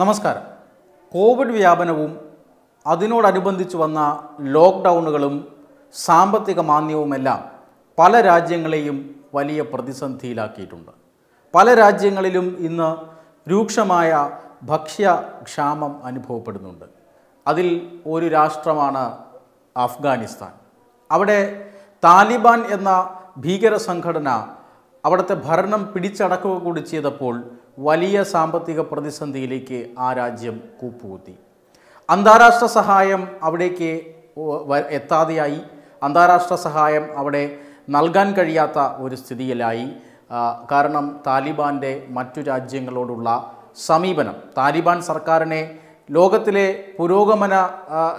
നമസ്കാരം കോവിഡ് വ്യാപനവും അതിനോടനുബന്ധിച്ച് വന്ന ലോക്ക്ഡൗണുകളും സാമ്പത്തിക മാന്ദ്യവുമെല്ലാം പല രാജ്യങ്ങളെയും വലിയ പ്രതിസന്ധിയിലാക്കിയിട്ടുണ്ട് പല രാജ്യങ്ങളിലും ഇന്ന് രൂക്ഷമായ ഭക്ഷ്യക്ഷാമം അനുഭവപ്പെടുന്നുണ്ട് അതിൽ ഒരു രാഷ്ട്രമാണ് അഫ്ഗാനിസ്ഥാൻ അവിടെ താലിബാൻ എന്ന ഭീകര സംഘടന അവിടുത്തെ ഭരണം പിടിച്ചടക്കുക കൂടി ചെയ്തപ്പോൾ വലിയ സാമ്പത്തിക പ്രതിസന്ധിയിലേക്ക് ആ രാജ്യം കൂപ്പുകുത്തി അന്താരാഷ്ട്ര സഹായം അവിടേക്ക് എത്താതെയായി അന്താരാഷ്ട്ര സഹായം അവിടെ നൽകാൻ കഴിയാത്ത ഒരു സ്ഥിതിയിലായി കാരണം താലിബാൻ്റെ മറ്റു രാജ്യങ്ങളോടുള്ള സമീപനം താലിബാൻ സർക്കാരിനെ ലോകത്തിലെ പുരോഗമന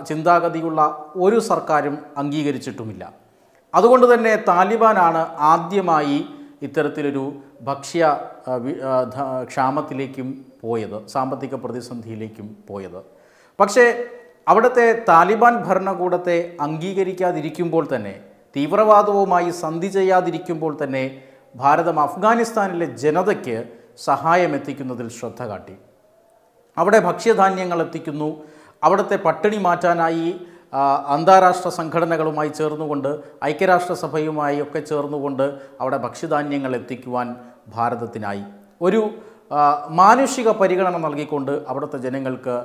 ചിന്താഗതിയുള്ള ഒരു സർക്കാരും അംഗീകരിച്ചിട്ടുമില്ല അതുകൊണ്ട് തന്നെ താലിബാനാണ് ആദ്യമായി ഇത്തരത്തിലൊരു ഭക്ഷ്യ ക്ഷാമത്തിലേക്കും പോയത് സാമ്പത്തിക പ്രതിസന്ധിയിലേക്കും പോയത് പക്ഷേ അവിടുത്തെ താലിബാൻ ഭരണകൂടത്തെ അംഗീകരിക്കാതിരിക്കുമ്പോൾ തന്നെ തീവ്രവാദവുമായി സന്ധി ചെയ്യാതിരിക്കുമ്പോൾ തന്നെ ഭാരതം അഫ്ഗാനിസ്ഥാനിലെ ജനതയ്ക്ക് സഹായം എത്തിക്കുന്നതിൽ ശ്രദ്ധ കാട്ടി അവിടെ ഭക്ഷ്യധാന്യങ്ങൾ എത്തിക്കുന്നു അവിടുത്തെ പട്ടിണി മാറ്റാനായി അന്താരാഷ്ട്ര സംഘടനകളുമായി ചേർന്നുകൊണ്ട് ഐക്യരാഷ്ട്രസഭയുമായി ഒക്കെ ചേർന്നുകൊണ്ട് അവിടെ ഭക്ഷ്യധാന്യങ്ങൾ എത്തിക്കുവാൻ ഭാരതത്തിനായി ഒരു മാനുഷിക പരിഗണന നൽകിക്കൊണ്ട് അവിടുത്തെ ജനങ്ങൾക്ക്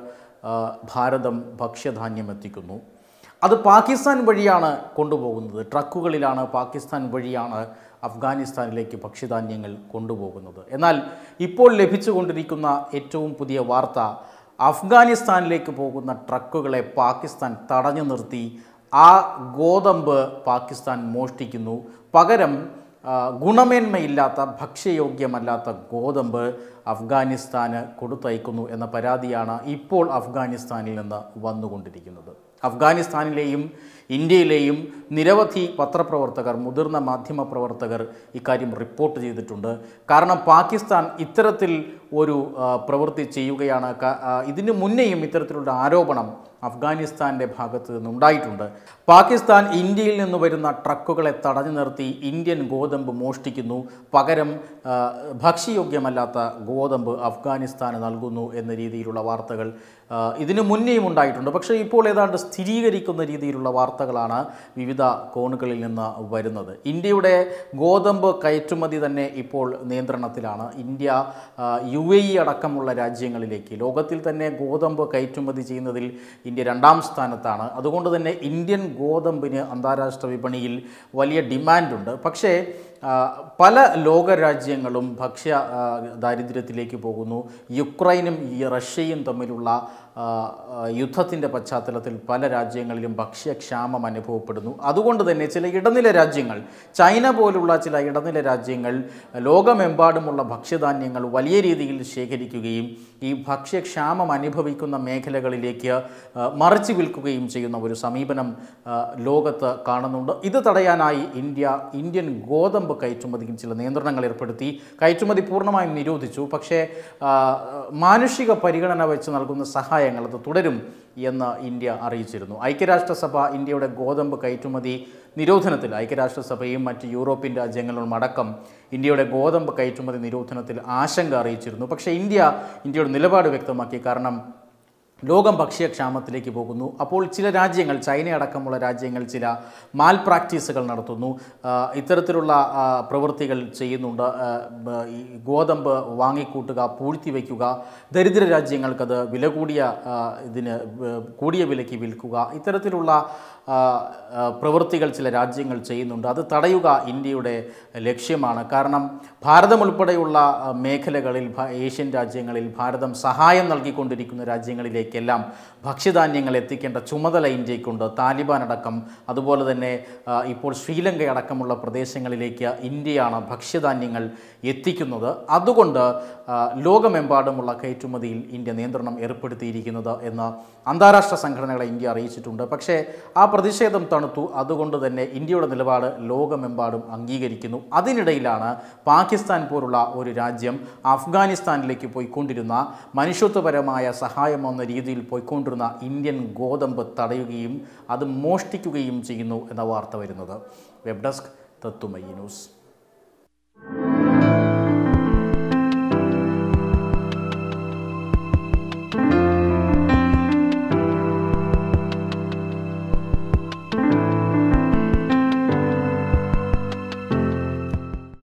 ഭാരതം ഭക്ഷ്യധാന്യം എത്തിക്കുന്നു അത് പാകിസ്ഥാൻ വഴിയാണ് കൊണ്ടുപോകുന്നത് ട്രക്കുകളിലാണ് പാകിസ്ഥാൻ വഴിയാണ് അഫ്ഗാനിസ്ഥാനിലേക്ക് ഭക്ഷ്യധാന്യങ്ങൾ കൊണ്ടുപോകുന്നത് എന്നാൽ ഇപ്പോൾ ലഭിച്ചുകൊണ്ടിരിക്കുന്ന ഏറ്റവും പുതിയ വാർത്ത അഫ്ഗാനിസ്ഥാനിലേക്ക് പോകുന്ന ട്രക്കുകളെ പാകിസ്ഥാൻ തടഞ്ഞു നിർത്തി ആ ഗോതമ്പ് പാകിസ്ഥാൻ മോഷ്ടിക്കുന്നു പകരം ഗുണമേന്മയില്ലാത്ത ഭക്ഷ്യയോഗ്യമല്ലാത്ത ഗോതമ്പ് അഫ്ഗാനിസ്ഥാന് കൊടുത്തയക്കുന്നു എന്ന പരാതിയാണ് ഇപ്പോൾ അഫ്ഗാനിസ്ഥാനിൽ നിന്ന് വന്നുകൊണ്ടിരിക്കുന്നത് അഫ്ഗാനിസ്ഥാനിലെയും ഇന്ത്യയിലെയും നിരവധി പത്രപ്രവർത്തകർ മുതിർന്ന മാധ്യമ പ്രവർത്തകർ ഇക്കാര്യം റിപ്പോർട്ട് ചെയ്തിട്ടുണ്ട് കാരണം പാകിസ്ഥാൻ ഇത്തരത്തിൽ ഒരു പ്രവൃത്തി ചെയ്യുകയാണ് ഇതിനു മുന്നേയും ഇത്തരത്തിലുള്ള ആരോപണം അഫ്ഗാനിസ്ഥാൻ്റെ ഭാഗത്ത് നിന്നുണ്ടായിട്ടുണ്ട് പാകിസ്ഥാൻ ഇന്ത്യയിൽ നിന്ന് വരുന്ന ട്രക്കുകളെ തടഞ്ഞു നിർത്തി ഇന്ത്യൻ ഗോതമ്പ് മോഷ്ടിക്കുന്നു പകരം ഭക്ഷ്യയോഗ്യമല്ലാത്ത ഗോതമ്പ് അഫ്ഗാനിസ്ഥാന് നൽകുന്നു എന്ന രീതിയിലുള്ള വാർത്തകൾ ഇതിനു മുന്നേയും ഉണ്ടായിട്ടുണ്ട് പക്ഷേ ഇപ്പോൾ ഏതാണ്ട് സ്ഥിരീകരിക്കുന്ന രീതിയിലുള്ള വാർത്തകൾ വാർത്തകളാണ് വിവിധ കോണുകളിൽ നിന്ന് വരുന്നത് ഇന്ത്യയുടെ ഗോതമ്പ് കയറ്റുമതി തന്നെ ഇപ്പോൾ നിയന്ത്രണത്തിലാണ് ഇന്ത്യ യു എ ഇ അടക്കമുള്ള രാജ്യങ്ങളിലേക്ക് ലോകത്തിൽ തന്നെ ഗോതമ്പ് കയറ്റുമതി ചെയ്യുന്നതിൽ ഇന്ത്യ രണ്ടാം സ്ഥാനത്താണ് അതുകൊണ്ട് തന്നെ ഇന്ത്യൻ ഗോതമ്പിന് അന്താരാഷ്ട്ര വിപണിയിൽ വലിയ ഡിമാൻഡുണ്ട് പക്ഷേ പല ലോകരാജ്യങ്ങളും ഭക്ഷ്യ ദാരിദ്ര്യത്തിലേക്ക് പോകുന്നു യുക്രൈനും ഈ റഷ്യയും തമ്മിലുള്ള യുദ്ധത്തിൻ്റെ പശ്ചാത്തലത്തിൽ പല രാജ്യങ്ങളിലും ഭക്ഷ്യക്ഷാമം അനുഭവപ്പെടുന്നു അതുകൊണ്ട് തന്നെ ചില ഇടനില രാജ്യങ്ങൾ ചൈന പോലുള്ള ചില ഇടനില രാജ്യങ്ങൾ ലോകമെമ്പാടുമുള്ള ഭക്ഷ്യധാന്യങ്ങൾ വലിയ രീതിയിൽ ശേഖരിക്കുകയും ഈ ഭക്ഷ്യക്ഷാമം അനുഭവിക്കുന്ന മേഖലകളിലേക്ക് മറിച്ച് വിൽക്കുകയും ചെയ്യുന്ന ഒരു സമീപനം ലോകത്ത് കാണുന്നുണ്ട് ഇത് തടയാനായി ഇന്ത്യ ഇന്ത്യൻ ഗോതമ്പ് കടുക് കയറ്റുമതിക്ക് ചില നിയന്ത്രണങ്ങൾ ഏർപ്പെടുത്തി കയറ്റുമതി പൂർണ്ണമായും നിരോധിച്ചു പക്ഷേ മാനുഷിക പരിഗണന വെച്ച് നൽകുന്ന സഹായങ്ങൾ അത് തുടരും എന്ന് ഇന്ത്യ അറിയിച്ചിരുന്നു ഐക്യരാഷ്ട്രസഭ ഇന്ത്യയുടെ ഗോതമ്പ് കയറ്റുമതി നിരോധനത്തിൽ ഐക്യരാഷ്ട്രസഭയും മറ്റ് യൂറോപ്യൻ രാജ്യങ്ങളും അടക്കം ഇന്ത്യയുടെ ഗോതമ്പ് കയറ്റുമതി നിരോധനത്തിൽ ആശങ്ക അറിയിച്ചിരുന്നു പക്ഷേ ഇന്ത്യ ഇന്ത്യയുടെ നിലപാട് വ്യക്തമാക്കി കാരണം ലോകം ഭക്ഷ്യക്ഷാമത്തിലേക്ക് പോകുന്നു അപ്പോൾ ചില രാജ്യങ്ങൾ ചൈന അടക്കമുള്ള രാജ്യങ്ങൾ ചില മാൽ പ്രാക്ടീസുകൾ നടത്തുന്നു ഇത്തരത്തിലുള്ള പ്രവൃത്തികൾ ചെയ്യുന്നുണ്ട് ഗോതമ്പ് വാങ്ങിക്കൂട്ടുക പൂഴ്ത്തി വയ്ക്കുക ദരിദ്ര രാജ്യങ്ങൾക്കത് വില കൂടിയ ഇതിന് കൂടിയ വിലയ്ക്ക് വിൽക്കുക ഇത്തരത്തിലുള്ള പ്രവൃത്തികൾ ചില രാജ്യങ്ങൾ ചെയ്യുന്നുണ്ട് അത് തടയുക ഇന്ത്യയുടെ ലക്ഷ്യമാണ് കാരണം ഭാരതം ഉൾപ്പെടെയുള്ള മേഖലകളിൽ ഏഷ്യൻ രാജ്യങ്ങളിൽ ഭാരതം സഹായം നൽകിക്കൊണ്ടിരിക്കുന്ന രാജ്യങ്ങളിലേക്ക് ഇന്ത്യയിലേക്കെല്ലാം ഭക്ഷ്യധാന്യങ്ങൾ എത്തിക്കേണ്ട ചുമതല ഇന്ത്യക്കുണ്ട് താലിബാൻ അടക്കം അതുപോലെ തന്നെ ഇപ്പോൾ ശ്രീലങ്ക അടക്കമുള്ള പ്രദേശങ്ങളിലേക്ക് ഇന്ത്യയാണ് ഭക്ഷ്യധാന്യങ്ങൾ എത്തിക്കുന്നത് അതുകൊണ്ട് ലോകമെമ്പാടുമുള്ള കയറ്റുമതിയിൽ ഇന്ത്യ നിയന്ത്രണം ഏർപ്പെടുത്തിയിരിക്കുന്നത് എന്ന് അന്താരാഷ്ട്ര സംഘടനകളെ ഇന്ത്യ അറിയിച്ചിട്ടുണ്ട് പക്ഷേ ആ പ്രതിഷേധം തണുത്തു അതുകൊണ്ട് തന്നെ ഇന്ത്യയുടെ നിലപാട് ലോകമെമ്പാടും അംഗീകരിക്കുന്നു അതിനിടയിലാണ് പാകിസ്ഥാൻ പോലുള്ള ഒരു രാജ്യം അഫ്ഗാനിസ്ഥാനിലേക്ക് പോയിക്കൊണ്ടിരുന്ന മനുഷ്യത്വപരമായ സഹായം രീതിയിൽ പോയിക്കൊണ്ടിരുന്ന ഇന്ത്യൻ ഗോതമ്പ് തടയുകയും അത് മോഷ്ടിക്കുകയും ചെയ്യുന്നു എന്ന വാർത്ത വരുന്നത് വെബ് ഡെസ്ക് തത്തുമൈ ന്യൂസ്